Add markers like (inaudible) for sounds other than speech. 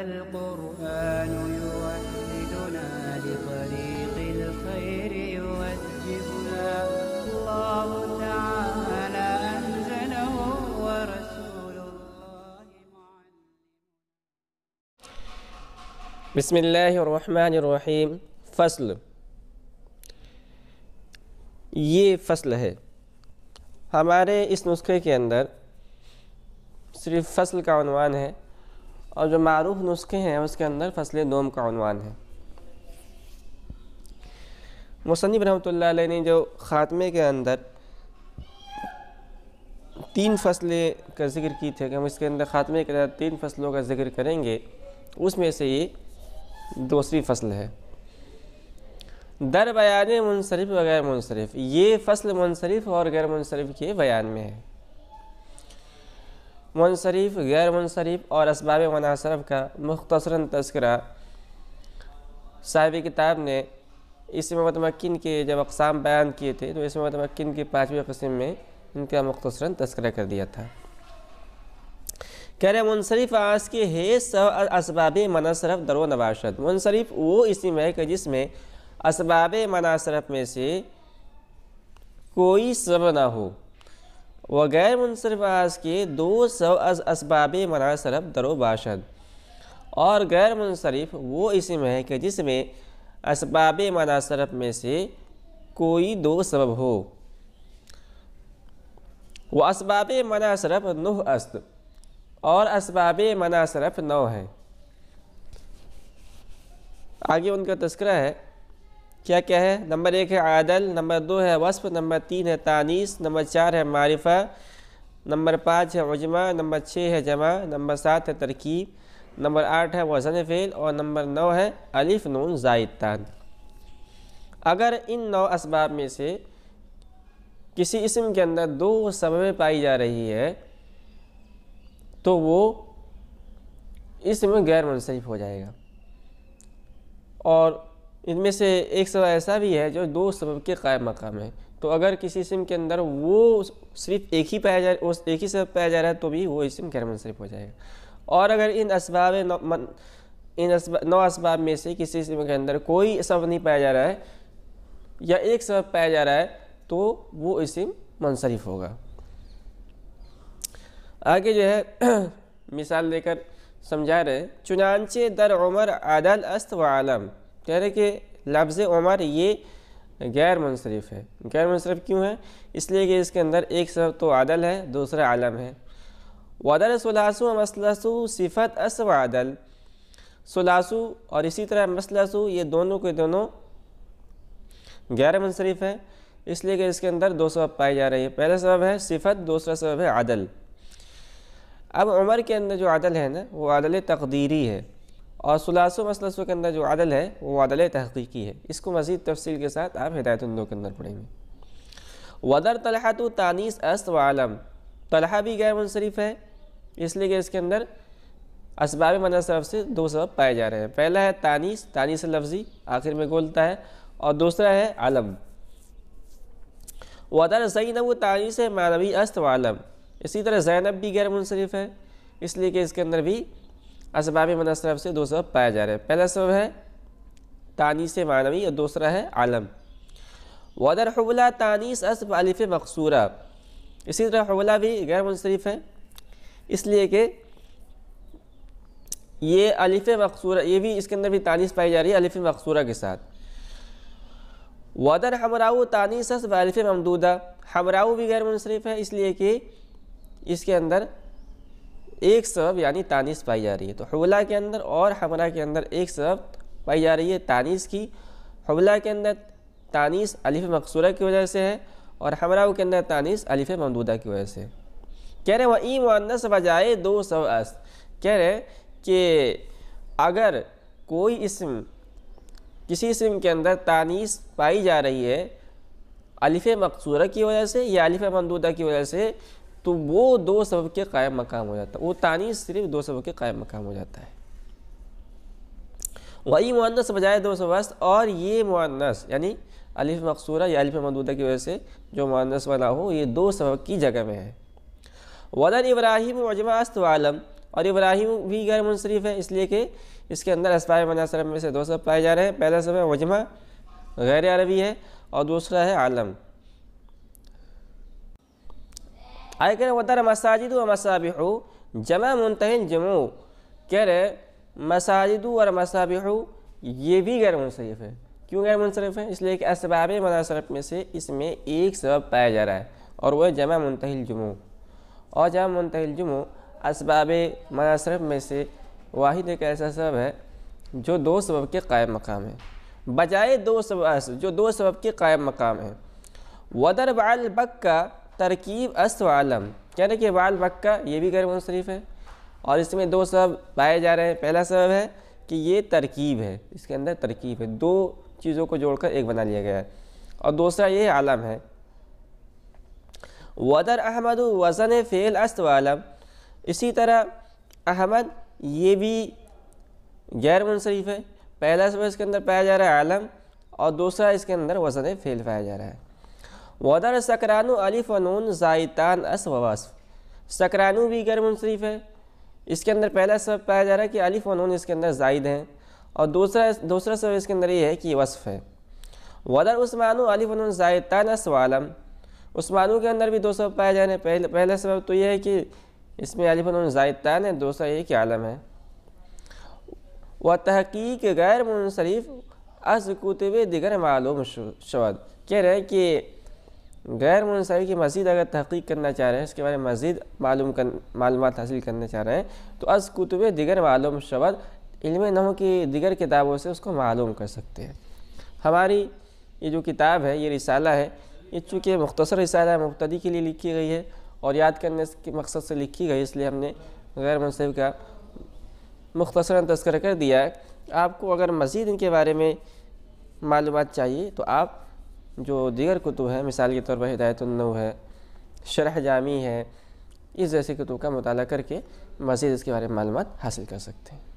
القرآن يوحدنا لطريق الخير يوجهنا الله تعالى أنزله ورسول الله معلم بسم الله الرحمن الرحيم فصل ये فصل है हमारे इस नुस्खे के अंदर सिर्फ फसल का अनवान है और जो मरूफ नुस्खे हैं उसके अंदर फसल नोम का अनवान है मुसनब रहमत ने जो ख़ात्मे के अंदर तीन फसलें का जिक्र की थे कि हम इसके अंदर ख़ात्मे के अंदर तीन फसलों का जिक्र करेंगे उसमें से ये दूसरी फसल है दर बयान मुनसरफ व गैर मुनसरफ ये फसल मुनसरफ और गैर मुनसरफ के बयान में है मनशरीफ गैर मनशरीफ और इसबाब मनासरफ का मुख्तसरा तस्करा साहिब किताब ने इस मतमक्न के जब अकसाम बयान किए थे तो इस मतमक्न की पाँचवीं कस्म में इनका मुख्तसरा तस्करा कर दिया था कह रहे मुनसरफ आज के है सब इसबाब मनासरफ दरो नवाशत मुनसरफ वो इसम है कि जिसमें इसबाब मनासरफ में से कोई सब ना हो व गैर मुनसरफ आज के दो सौ इसबाब मना दर वाशद और गैर मुनसरफ वो इसम है कि जिसमें इसबाब मनासरफ में से कोई दो सबब हो वह इसबाब मनासरफ़ नुह अस्त और इसबाब मनासरफ़ नौ है आगे उनका तस्करा है क्या क्या है नंबर एक है आदल नंबर दो है वस्फ नंबर तीन है तानीस नंबर चार है मारिफा नंबर पाँच है उजमा नंबर छः है जमा नंबर सात है तरकीब नंबर आठ है वजन फ़ेल और नंबर नौ है अलिफ नून तान अगर इन नौ इसबाब में से किसी इसम के अंदर दो सबबें पाई जा रही है तो वो इसमें गैर मुनसरफ हो जाएगा और इनमें से एक सबब ऐसा भी है जो दो सबब के कायम मकाम है तो अगर किसी इसम के अंदर वो सिर्फ एक ही पाया जा उस एक ही सबब पाया जा रहा है तो भी वो इसम गैर मुनसरफ हो जाएगा और अगर इन इसबाब इन नौ इसबाब में से किसी इसम के अंदर कोई सबब नहीं पाया जा रहा है या एक सबब पाया जा रहा है तो वो इसम मुनसरफ होगा आगे जो है (clears throat) मिसाल देकर समझा रहे हैं चुनानचे दर उमर आदल अस्त व आलम कह रहे कि लफ्ज़ उमर ये गैर मुनसरफ है गैर मुनसरफ क्यों है इसलिए कि इसके अंदर एक सब तो आदल है दूसरा आलम है वदल सलासु मसलसु सिफत अस वदल सलासु और इसी तरह मसलसु ये दोनों के दोनों गैर मुनसरफ है इसलिए कि इसके अंदर दो सबब पाए जा रही है पहला सबब है सिफत दूसरा सबब है आदल अब उमर के अंदर जो आदल है ना वो आदल तकदीरी है और सलासु मसलसों के अंदर जो अदल है वो अदल तहकीकी है इसको मज़ीद तफसील के साथ आप हिदायतुल्लो के अंदर पढ़ेंगे वदर तलहा तो तानीस अस्त वालम तलहा भी गैर मुनसरफ है इसलिए कि इसके अंदर इसबाब मना से दो सबब पाए जा रहे हैं पहला है तानीस तानीस लफ्ज़ी आखिर में गोलता है और दूसरा है आलम वदर जैनब तानीस मानवी अस्त वालम इसी तरह जैनब भी गैर मुनसरफ है इसलिए कि इसके अंदर भी इसबाब मनसरफ से दो सबब पाए जा रहे हैं पहला सबब है तानीस मानवी और दूसरा है आलम वदर हबला तानीस असब अलिफ मकसूरा इसी तरह हबला भी गैर मुनसरफ है इसलिए कि ये अलिफ मकसूरा ये भी इसके अंदर भी तानीस पाई जा रही है अलिफ मकसूरा के साथ वदर हमराऊ तानीस असब अलिफ ममदूदा हमराऊ भी गैर मुनसरफ है इसलिए कि इसके अंदर एक सबब यानी तानीस पाई जा रही है तो हवला के अंदर और हमरा के अंदर एक सबब पाई जा रही है तानीस की हवला के अंदर तानीस अलिफ मकसूरा की वजह से है और हमरा के अंदर तानीस अलिफ ममदूदा की वजह से कह रहे वही मुअन्नस बजाए दो सब अस कह रहे कि अगर कोई इसम किसी इसम के अंदर तानीस पाई जा रही है अलिफ मकसूरा की वजह से या अलिफ ममदूदा की वजह से तो वो दो सबब के कायम मकाम हो जाता है वो तानी सिर्फ दो सबब के कायम मकाम हो जाता है वही मुअन्नस बजाय दो सबस्त और ये मुनस यानी अलिफ मकसूरा या अलिफ मदूदा की वजह से जो मुनस वाला हो ये दो सबब की जगह में है वदन इब्राहिम वजमा अस्त वालम और इब्राहिम भी गैर मुनसरफ है इसलिए कि इसके अंदर असबाब मनासरम में से दो सब पाए जा रहे हैं पहला सब है वजमा गैर अरबी है और दूसरा है आलम कह रहे वतर मसाजिद व मसाबिह जमा मुंतहन जमू कह रहे मसाजिद और मसाबिह ये भी गैर मुनसरफ है क्यों गैर मुनसरफ है इसलिए कि इसबाब मनसरफ में से इसमें एक सबब पाया जा रहा है और वह जमा मुंतहिल जमू और जमा मुंतहिल जुमो इसबाब मनसरफ में से वाहिद एक ऐसा सबब है जो दो सबब के कायम मकाम है बजाय दो सबब जो दो सबब के कायम मकाम है वदर बाल बक का तरकीब अस्त आलम कह रहे कि वाल वक्का ये भी गैर मुनसरफ है और इसमें दो सब पाए जा रहे हैं पहला सबब है कि ये तरकीब है इसके अंदर तरकीब है दो चीज़ों को जोड़कर एक बना लिया गया है और दूसरा ये आलम है वदर अहमद वज़न फ़ेल अस्त इसी तरह अहमद ये भी गैर मुनसरफ है पहला सबब इसके अंदर पाया जा रहा है आलम और दूसरा इसके अंदर वज़न फ़ेल पाया जा रहा है वदर सकरानु अलिफ नून ज़ायतान अस ववासफ सकरानु भी गैर मुनसरफ है इसके अंदर पहला सब पाया जा रहा है कि अलिफ नून इसके अंदर जायद हैं और दूसरा दूसरा सब इसके अंदर ये है कि वसफ़ है वदर उस्मानु अलिफ नून ज़ायतान अस वालम उस्मानु के अंदर भी दो सब पाए जा रहे हैं पहले पहला सबब तो ये है कि इसमें अलिफ नून ज़ायतान है दूसरा ये कि आलम है व तहकीक गैर मुनसरफ अस कुतब दिगर मालूम शवद कह रहे हैं कि गैर मुनसरी की मज़ीद अगर तहकीक करना चाह रहे हैं इसके बारे में मज़ीद मालूम कर मालूम हासिल करना चाह रहे हैं तो अस कुतुब दिगर मालूम शबद इल्म नह की दिगर किताबों से उसको मालूम कर सकते हैं हमारी ये जो किताब है ये रिसाला है ये चूँकि मुख्तर रिसाला है मुख्तदी के लिए लिखी गई है और याद करने के मकसद से लिखी गई इसलिए हमने गैर मुनसब का मुख्तर तस्कर कर दिया है आपको अगर मज़ीद इनके बारे में मालूम चाहिए तो आप जो दीगर कुतुब है मिसाल के तौर पर हिदायतुल्नू है शरह जामी है इस जैसे कुतुब का मताल करके मज़ीद इसके बारे में मालूम हासिल कर सकते हैं